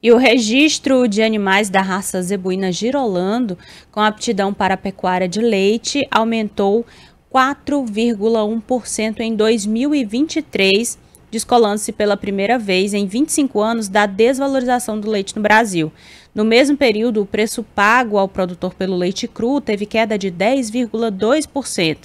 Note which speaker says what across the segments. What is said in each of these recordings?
Speaker 1: E o registro de animais da raça zebuína girolando com aptidão para a pecuária de leite aumentou 4,1% em 2023, descolando-se pela primeira vez em 25 anos da desvalorização do leite no Brasil. No mesmo período, o preço pago ao produtor pelo leite cru teve queda de 10,2%.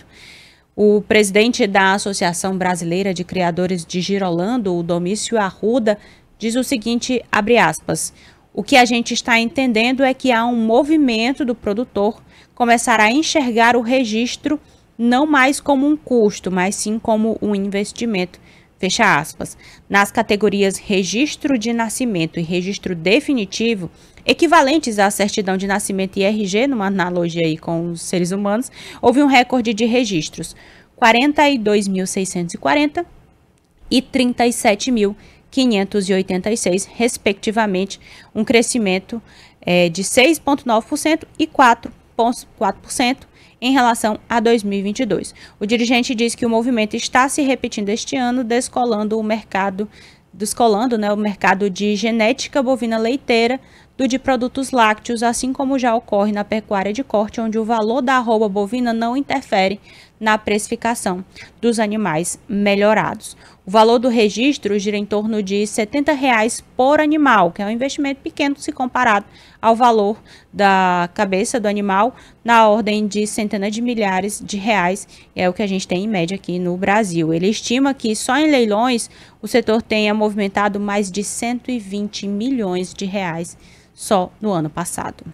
Speaker 1: O presidente da Associação Brasileira de Criadores de Girolando, o Domício Arruda, diz o seguinte, abre aspas, o que a gente está entendendo é que há um movimento do produtor começar a enxergar o registro não mais como um custo, mas sim como um investimento. Fecha aspas. Nas categorias registro de nascimento e registro definitivo, equivalentes à certidão de nascimento e RG, numa analogia aí com os seres humanos, houve um recorde de registros: 42.640 e 37.000. 586, respectivamente, um crescimento é, de 6,9% e 4,4% em relação a 2022. O dirigente diz que o movimento está se repetindo este ano, descolando o mercado, descolando né, o mercado de genética bovina leiteira do de produtos lácteos, assim como já ocorre na pecuária de corte, onde o valor da arroba bovina não interfere na precificação dos animais melhorados. O valor do registro gira em torno de R$ reais por animal, que é um investimento pequeno se comparado ao valor da cabeça do animal, na ordem de centenas de milhares de reais, é o que a gente tem em média aqui no Brasil. Ele estima que só em leilões o setor tenha movimentado mais de 120 milhões de reais só no ano passado.